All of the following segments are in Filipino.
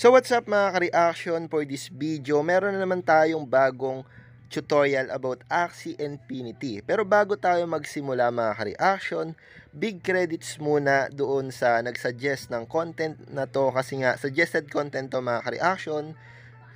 So what's up mga ka-reaction for this video? Meron na naman tayong bagong tutorial about Axie Infinity. Pero bago tayo magsimula mga ka-reaction, big credits muna doon sa nagsuggest ng content na to kasi nga suggested content to mga ka-reaction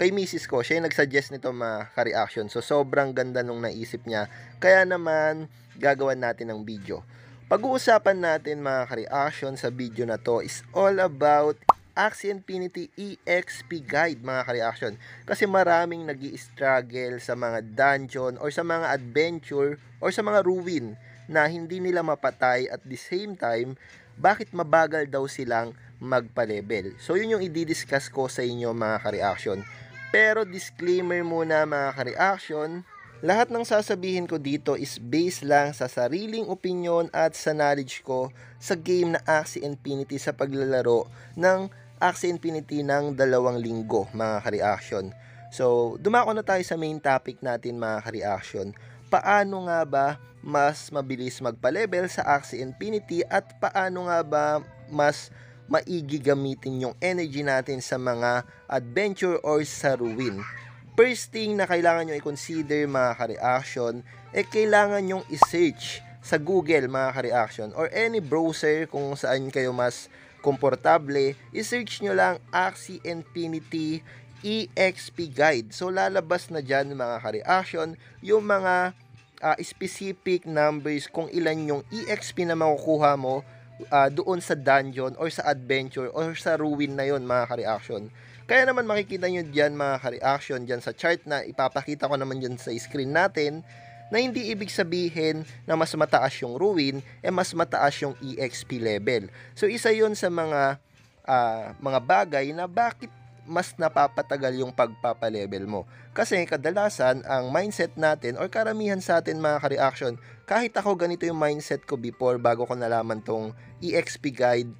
kay misis ko, siya yung nagsuggest nito mga ka-reaction. So, sobrang ganda nung naisip niya. Kaya naman, gagawan natin ng video. Pag-uusapan natin mga ka-reaction sa video na to is all about Axie Infinity EXP Guide mga ka-reaction. Kasi maraming nag struggle sa mga dungeon or sa mga adventure or sa mga ruin na hindi nila mapatay at the same time, bakit mabagal daw silang magpa-level. So yun yung i-discuss ko sa inyo mga ka-reaction. Pero disclaimer muna mga ka-reaction, lahat ng sasabihin ko dito is based lang sa sariling opinion at sa knowledge ko sa game na Axie Infinity sa paglalaro ng Axie Infinity ng dalawang linggo mga ka-reaction. So, dumako na tayo sa main topic natin mga ka-reaction. Paano nga ba mas mabilis magpa-level sa Axie Infinity at paano nga ba mas maigi gamitin yung energy natin sa mga adventure or sa ruin. First thing na kailangan nyo i-consider mga ka-reaction, eh kailangan nyong i-search sa Google mga ka-reaction or any browser kung saan kayo mas komportable, isearch nyo lang Axie Infinity EXP Guide. So, lalabas na dyan mga ka-reaction, yung mga uh, specific numbers kung ilan yung EXP na makukuha mo uh, doon sa dungeon or sa adventure or sa ruin na yon mga ka-reaction. Kaya naman makikita nyo dyan mga ka-reaction dyan sa chart na ipapakita ko naman dyan sa screen natin na hindi ibig sabihin na mas mataas yung Ruin e eh mas mataas yung EXP level. So isa yon sa mga uh, mga bagay na bakit mas napapatagal yung pagpapalevel mo. Kasi kadalasan, ang mindset natin or karamihan sa atin mga ka-reaction, kahit ako ganito yung mindset ko before bago ko nalaman tong EXP guide,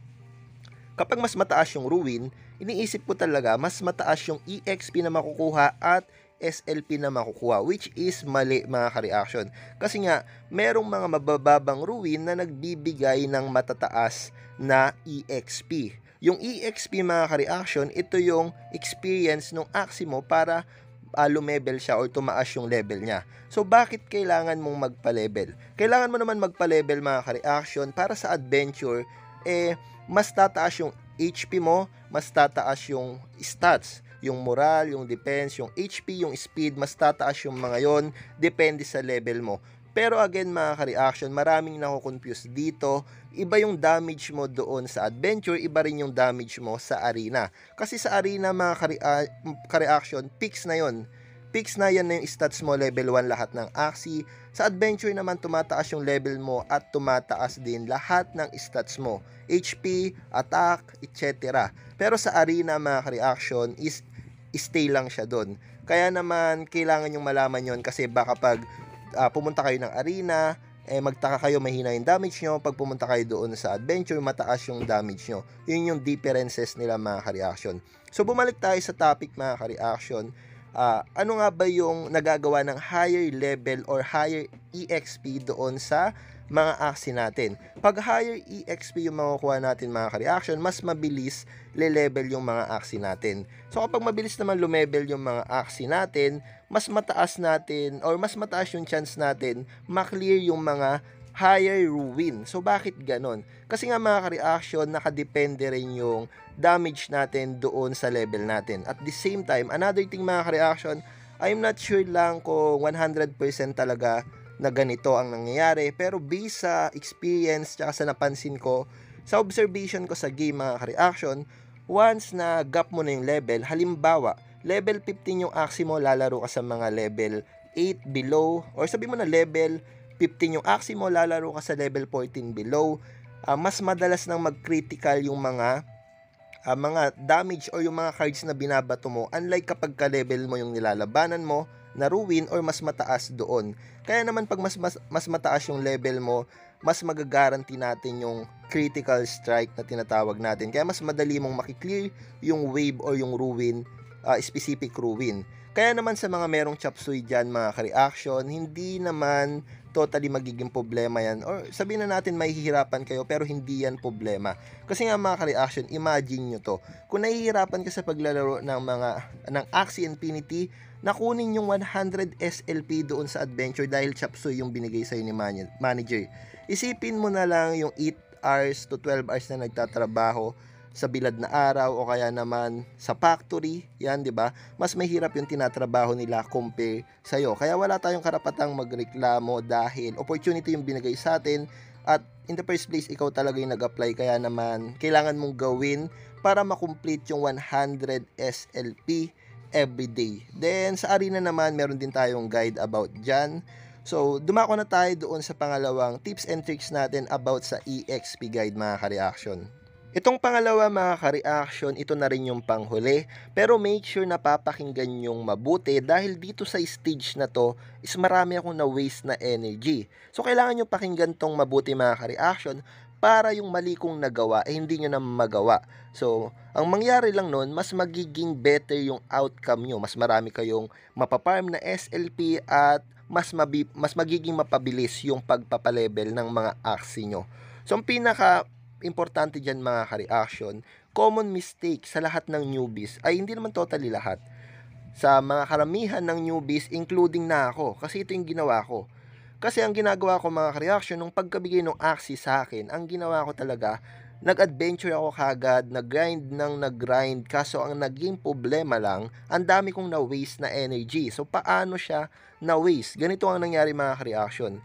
kapag mas mataas yung ruin, iniisip ko talaga mas mataas yung EXP na makukuha at SLP na makukuha which is mali mga ka-reaction. Kasi nga, merong mga mabababang ruin na nagbibigay ng matataas na EXP. Yung EXP mga ka-reaction, ito yung experience ng Aximo para uh, lumebel siya or tumaas yung level niya. So, bakit kailangan mong magpa-level? Kailangan mo naman magpa-level mga ka-reaction para sa adventure, eh, mas tataas yung HP mo, mas tataas yung stats yung moral, yung defense, yung HP, yung speed, mas tataas yung mga yon depende sa level mo. Pero again mga ka-reaction, maraming nako-confuse dito. Iba yung damage mo doon sa adventure, iba rin yung damage mo sa arena. Kasi sa arena mga ka-reaction, picks na yon Picks na yan na yung stats mo, level 1 lahat ng axi. Sa adventure naman, tumataas yung level mo at tumataas din lahat ng stats mo. HP, attack, etc. Pero sa arena mga ka reaction is stay lang siya doon. Kaya naman, kailangan yung malaman yon kasi baka pag uh, pumunta kayo ng arena, eh magtaka kayo mahina yung damage nyo pag pumunta kayo doon sa adventure mataas yung damage nyo yun yung differences nila mga ka-reaction so bumalik tayo sa topic mga ka-reaction uh, ano nga ba yung nagagawa ng higher level or higher EXP doon sa mga axi natin. Pag higher EXP yung makukuha natin mga ka-reaction, mas mabilis le-level yung mga axi natin. So kapag mabilis naman lumevel yung mga axi natin, mas mataas natin or mas mataas yung chance natin maklear yung mga higher ruin. So bakit ganon? Kasi nga mga ka-reaction, nakadepende rin yung damage natin doon sa level natin. At the same time, another thing mga ka-reaction, I'm not sure lang kung 100% talaga na ganito ang nangyayari. Pero based sa experience tsaka sa napansin ko, sa observation ko sa game mga ka-reaction, once na gap mo na yung level, halimbawa, level 15 yung axi mo, lalaro ka sa mga level 8 below, or sabi mo na level 15 yung axi mo, lalaro ka sa level 14 below, uh, mas madalas nang mag-critical yung mga uh, mga damage or yung mga cards na binabato mo unlike kapag ka-level mo yung nilalabanan mo na ruin or mas mataas doon. Kaya naman pag mas, mas, mas mataas yung level mo, mas magagaranti natin yung critical strike na tinatawag natin. Kaya mas madali mong makiklear yung wave or yung ruin, uh, specific ruin. Kaya naman sa mga merong chop suey dyan mga ka-reaction, hindi naman totally magiging problema yan. Or sabihin na natin mahihirapan kayo pero hindi yan problema. Kasi nga mga ka-reaction, imagine nyo to. Kung nahihirapan ka sa paglalaro ng mga ng Axie Infinity, nakunin yung 100 SLP doon sa adventure dahil chapsoy yung binigay sa'yo ni manager. Isipin mo na lang yung 8 hours to 12 hours na nagtatrabaho sa bilad na araw o kaya naman sa factory, yan 'di ba? Mas mahirap yung tinatrabaho nila compare sa iyo. Kaya wala tayong karapatang magreklamo dahil opportunity yung binigay sa atin at in the first place ikaw talaga yung nag-apply kaya naman kailangan mong gawin para makomplete yung 100 SLP every day. Then sa arena naman meron din tayong guide about diyan. So, dumako na tayo doon sa pangalawang tips and tricks natin about sa EXP guide mga ka-reaction. Itong pangalawa mga ka-reaction, ito na rin yung panghuli. Pero make sure na papakinggan yung mabuti dahil dito sa stage na to is marami akong na-waste na energy. So kailangan nyo pakinggan tong mabuti mga ka-reaction para yung mali kong nagawa eh hindi nyo na magawa. So, ang mangyari lang nun, mas magiging better yung outcome nyo. Mas marami kayong mapaparm na SLP at mas, mabi- mas magiging mapabilis yung pagpapalevel ng mga aksi nyo. So, ang pinaka importante dyan mga ka-reaction, common mistake sa lahat ng newbies, ay hindi naman totally lahat, sa mga karamihan ng newbies, including na ako, kasi ito yung ginawa ko. Kasi ang ginagawa ko mga ka-reaction, nung pagkabigay ng axis sa akin, ang ginawa ko talaga, nag-adventure ako kagad, nag-grind ng nag-grind, kaso ang naging problema lang, ang dami kong na-waste na energy. So, paano siya na-waste? Ganito ang nangyari mga ka reaction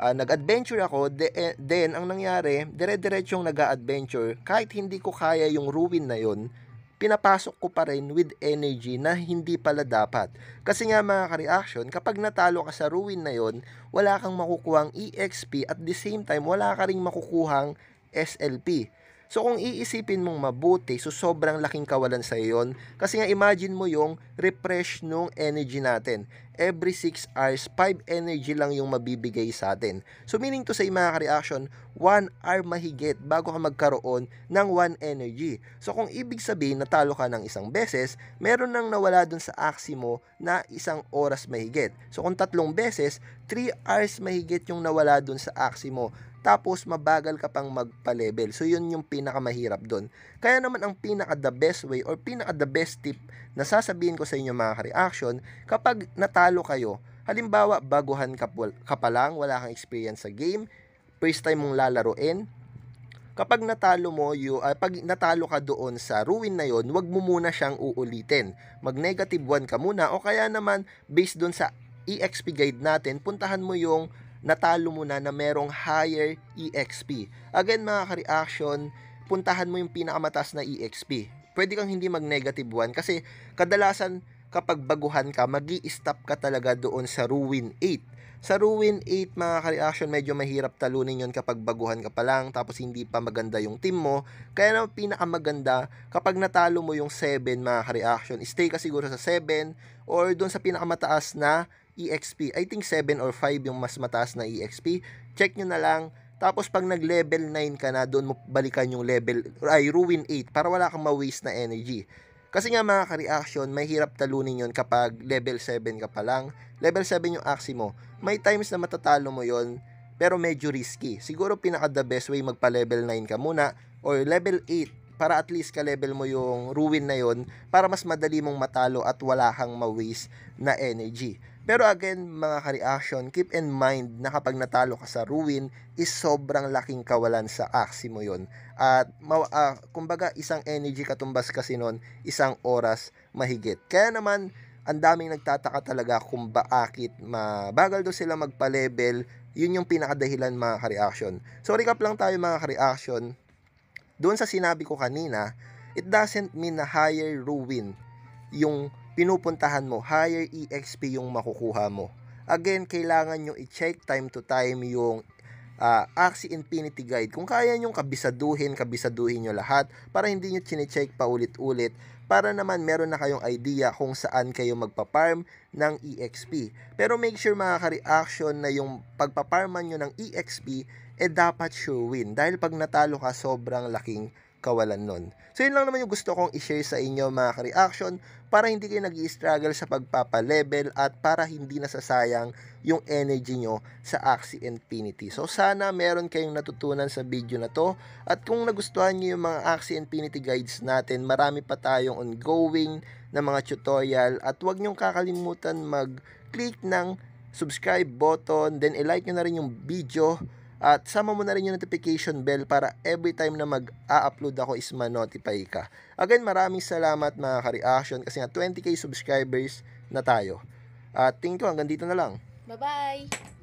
uh, nag-adventure ako, de- eh, then ang nangyari, dire diretsong nag-adventure, kahit hindi ko kaya yung ruin na yon, pinapasok ko pa rin with energy na hindi pala dapat. Kasi nga mga ka-reaction, kapag natalo ka sa ruin na yon, wala kang makukuhang EXP at the same time, wala ka rin makukuhang SLP. So kung iisipin mong mabuti, so sobrang laking kawalan sa yon. Kasi nga imagine mo yung refresh nung energy natin. Every 6 hours, 5 energy lang yung mabibigay sa atin. So meaning to say mga ka-reaction, 1 hour mahigit bago ka magkaroon ng 1 energy. So kung ibig sabihin natalo ka ng isang beses, meron nang nawala dun sa aksi mo na isang oras mahigit. So kung tatlong beses, 3 hours mahigit yung nawala dun sa aksi mo tapos, mabagal ka pang magpa-level. So, yun yung pinakamahirap doon. Kaya naman ang pinaka-the best way or pinaka-the best tip na sasabihin ko sa inyo mga reaction kapag natalo kayo, halimbawa, baguhan ka, ka pa lang, wala kang experience sa game, first time mong lalaruin, kapag natalo mo you uh, ah, pag natalo ka doon sa ruin na yon wag mo muna siyang uulitin mag negative 1 ka muna o kaya naman based doon sa EXP guide natin puntahan mo yung natalo mo na na merong higher EXP. Again mga ka-reaction, puntahan mo yung pinakamataas na EXP. Pwede kang hindi mag-negative 1 kasi kadalasan kapag baguhan ka, mag stop ka talaga doon sa Ruin 8. Sa Ruin 8 mga ka-reaction, medyo mahirap talunin yon kapag baguhan ka pa lang tapos hindi pa maganda yung team mo. Kaya naman pinakamaganda kapag natalo mo yung 7 mga ka-reaction, stay ka siguro sa 7 or doon sa pinakamataas na EXP. I think 7 or 5 yung mas mataas na EXP. Check nyo na lang. Tapos pag nag-level 9 ka na, doon mo balikan yung level, ay, ruin 8 para wala kang ma-waste na energy. Kasi nga mga ka-reaction, may hirap talunin yon kapag level 7 ka pa lang. Level 7 yung axi mo. May times na matatalo mo yon pero medyo risky. Siguro pinaka the best way magpa level 9 ka muna or level 8 para at least ka-level mo yung ruin na yon para mas madali mong matalo at wala kang ma-waste na energy. Pero again, mga ka-reaction, keep in mind na kapag natalo ka sa ruin, is sobrang laking kawalan sa aksi mo yon. At uh, kumbaga, isang energy katumbas kasi noon, isang oras mahigit. Kaya naman, ang daming nagtataka talaga kung bakit mabagal daw sila magpa-level. Yun yung pinakadahilan mga ka-reaction. So recap lang tayo mga ka-reaction doon sa sinabi ko kanina, it doesn't mean na higher ruin yung pinupuntahan mo, higher EXP yung makukuha mo. Again, kailangan nyo i-check time to time yung uh, Axie Infinity Guide. Kung kaya nyong kabisaduhin, kabisaduhin nyo lahat para hindi nyo chinecheck pa ulit-ulit para naman meron na kayong idea kung saan kayo magpa-farm ng EXP. Pero make sure mga ka-reaction na yung pagpa-farman nyo ng EXP eh dapat sure-win. Dahil pag natalo ka, sobrang laking kawalan nun. So yun lang naman yung gusto kong i-share sa inyo mga reaction para hindi kayo nag struggle sa pagpapa-level at para hindi nasasayang yung energy nyo sa Axie Infinity. So sana meron kayong natutunan sa video na to at kung nagustuhan nyo yung mga Axie Infinity guides natin, marami pa tayong ongoing na mga tutorial at huwag nyong kakalimutan mag-click ng subscribe button, then i-like nyo na rin yung video at sama mo na rin yung notification bell para every time na mag-upload ako is ma-notify ka. Again, maraming salamat mga ka-reaction kasi nga 20k subscribers na tayo. At thank ko hanggang dito na lang. Bye-bye!